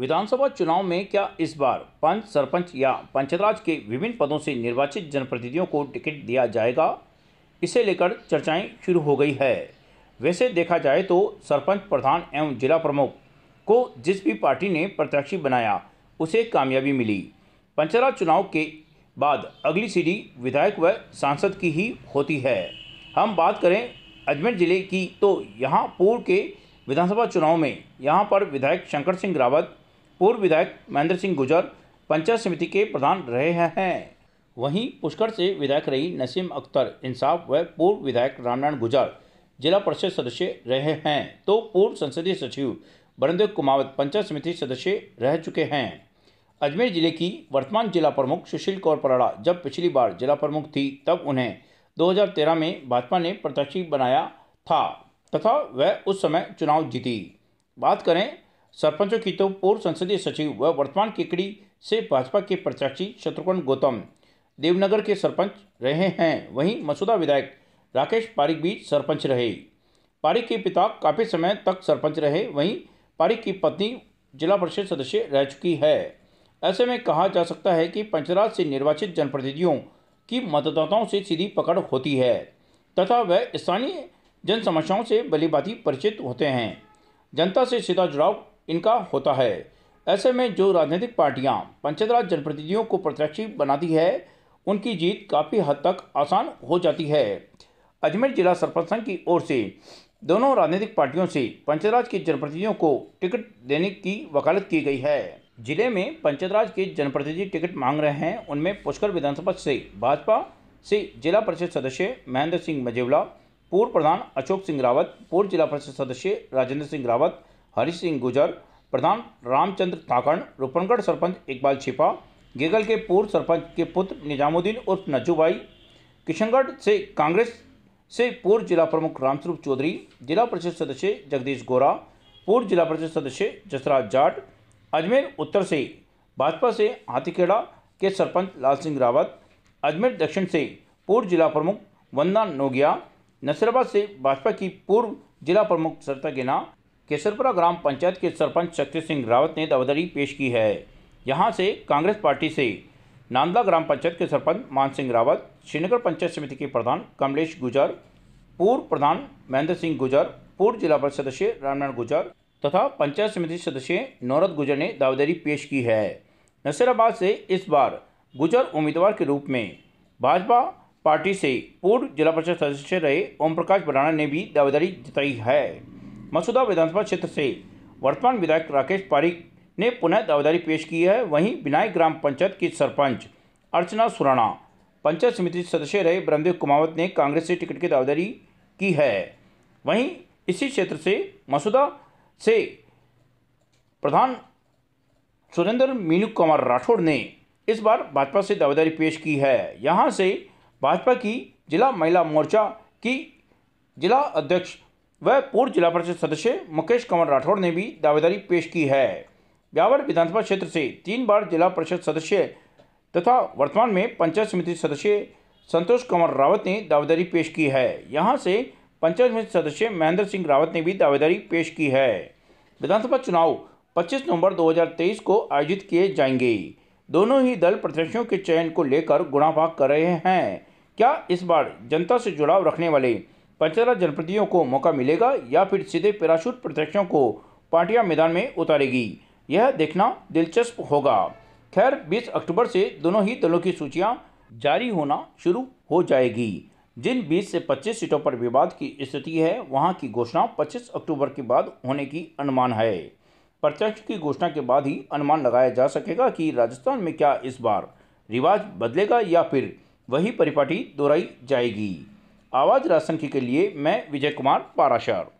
विधानसभा चुनाव में क्या इस बार पंच सरपंच या पंचराज के विभिन्न पदों से निर्वाचित जनप्रतिनिधियों को टिकट दिया जाएगा इसे लेकर चर्चाएं शुरू हो गई है वैसे देखा जाए तो सरपंच प्रधान एवं जिला प्रमुख को जिस भी पार्टी ने प्रत्याशी बनाया उसे कामयाबी मिली पंचराज चुनाव के बाद अगली सीढ़ी विधायक व सांसद की ही होती है हम बात करें अजमेर ज़िले की तो यहाँ पूर्व के विधानसभा चुनाव में यहाँ पर विधायक शंकर सिंह रावत पूर्व विधायक महेंद्र सिंह गुजर पंचायत समिति के प्रधान रहे हैं वहीं पुष्कर से विधायक रही नसीम अख्तर इंसाफ व पूर्व विधायक रामनारायण गुजर जिला परिषद सदस्य रहे हैं तो पूर्व संसदीय सचिव बरंदेव कुमावत पंचायत समिति सदस्य रह चुके हैं अजमेर जिले की वर्तमान जिला प्रमुख सुशील कौर पराड़ा जब पिछली बार जिला प्रमुख थी तब उन्हें 2013 में भाजपा ने प्रत्याशी बनाया था तथा वह उस समय चुनाव जीती बात करें सरपंचों की तो पूर्व संसदीय सचिव व वर्तमान केकड़ी से भाजपा के प्रत्याशी शत्रुघ्न गौतम देवनगर के सरपंच रहे हैं वहीं मसूदा विधायक राकेश पारिक भी सरपंच रहे पारिक के पिता काफ़ी समय तक सरपंच रहे वहीं पारिक की पत्नी जिला परिषद सदस्य रह चुकी है ऐसे में कहा जा सकता है कि पंचराज से निर्वाचित जनप्रतिनिधियों की मतदाताओं से सीधी पकड़ होती है तथा वह स्थानीय जन समस्याओं से भलीभांति परिचित होते हैं जनता से सीधा जुड़ाव इनका होता है ऐसे में जो राजनीतिक पार्टियां पंचायतराज जनप्रतिनिधियों को प्रत्याशी बनाती है उनकी जीत काफ़ी हद तक आसान हो जाती है अजमेर जिला सरपंच संघ की ओर से दोनों राजनीतिक पार्टियों से पंचायतराज के जनप्रतिनिधियों को टिकट देने की वकालत की गई है जिले में पंचायतराज के जनप्रतिनिधि टिकट मांग रहे हैं उनमें पुष्कर विधानसभा से भाजपा से जिला परिषद सदस्य महेंद्र सिंह मजेवला पूर्व प्रधान अशोक सिंह रावत पूर्व जिला परिषद सदस्य राजेंद्र सिंह रावत हरि सिंह गुजर प्रधान रामचंद्र ताकण रूपनगढ़ सरपंच इकबाल छिपा गेगल के पूर्व सरपंच के पुत्र निजामुद्दीन उर्फ नज्जूबाई किशनगढ़ से कांग्रेस से पूर्व जिला प्रमुख रामस्वरूप चौधरी जिला परिषद सदस्य जगदीश गोरा पूर्व जिला परिषद सदस्य जसराज जाट अजमेर उत्तर से भाजपा से हाथीखेड़ा के सरपंच लाल सिंह रावत अजमेर दक्षिण से पूर्व जिला प्रमुख वंदना नोगिया नसराबाद से भाजपा की पूर्व जिला प्रमुख सरता गेना केसरपुरा ग्राम पंचायत के सरपंच शक्ति सिंह रावत ने दावेदारी पेश की है यहाँ से कांग्रेस पार्टी से नांदला ग्राम पंचायत के सरपंच मान सिंह रावत श्रीनगर पंचायत समिति के प्रधान कमलेश गुजर पूर्व प्रधान महेंद्र सिंह गुजर पूर्व जिला परिषद सदस्य रामनारायण गुजर तथा पंचायत समिति सदस्य नौरत गुजर ने दावेदारी पेश की है नसीराबाद से इस बार गुजर उम्मीदवार के रूप में भाजपा पार्टी से पूर्व जिला परिषद सदस्य रहे ओम प्रकाश बराना ने भी दावेदारी जताई है मसूदा विधानसभा क्षेत्र से वर्तमान विधायक राकेश पारिक ने पुनः दावेदारी पेश की है वहीं विनायक ग्राम पंचायत की सरपंच अर्चना सुराणा पंचायत समिति सदस्य रहे ब्रह्मदेव कुमावत ने कांग्रेस से टिकट की दावेदारी की है वहीं इसी क्षेत्र से मसूदा से प्रधान सुरेंद्र मीनू कुमार राठौड़ ने इस बार भाजपा से दावेदारी पेश की है यहाँ से भाजपा की जिला महिला मोर्चा की जिला अध्यक्ष व पूर्व जिला परिषद सदस्य मुकेश कंवर राठौड़ ने भी दावेदारी पेश की है ब्यावर विधानसभा क्षेत्र से तीन बार जिला परिषद सदस्य तथा वर्तमान में पंचायत समिति सदस्य संतोष कंवर रावत ने दावेदारी पेश की है यहाँ से पंचायत समिति सदस्य महेंद्र सिंह रावत ने भी दावेदारी पेश की है विधानसभा चुनाव 25 नवंबर 2023 को आयोजित किए जाएंगे दोनों ही दल प्रत्याशियों के चयन को लेकर गुणाभाग कर रहे हैं क्या इस बार जनता से जुड़ाव रखने वाले पंचरा जनप्रतिनिधियों को मौका मिलेगा या फिर सीधे पैराशूट प्रत्याशियों को पार्टियां मैदान में उतारेगी यह देखना दिलचस्प होगा खैर 20 अक्टूबर से दोनों ही दलों की सूचियां जारी होना शुरू हो जाएगी जिन 20 से 25 सीटों पर विवाद की स्थिति है वहां की घोषणा 25 अक्टूबर के बाद होने की अनुमान है प्रत्यक्ष की घोषणा के बाद ही अनुमान लगाया जा सकेगा कि राजस्थान में क्या इस बार रिवाज बदलेगा या फिर वही परिपाटी दोहराई जाएगी आवाज़ राशन की के लिए मैं विजय कुमार पाराशर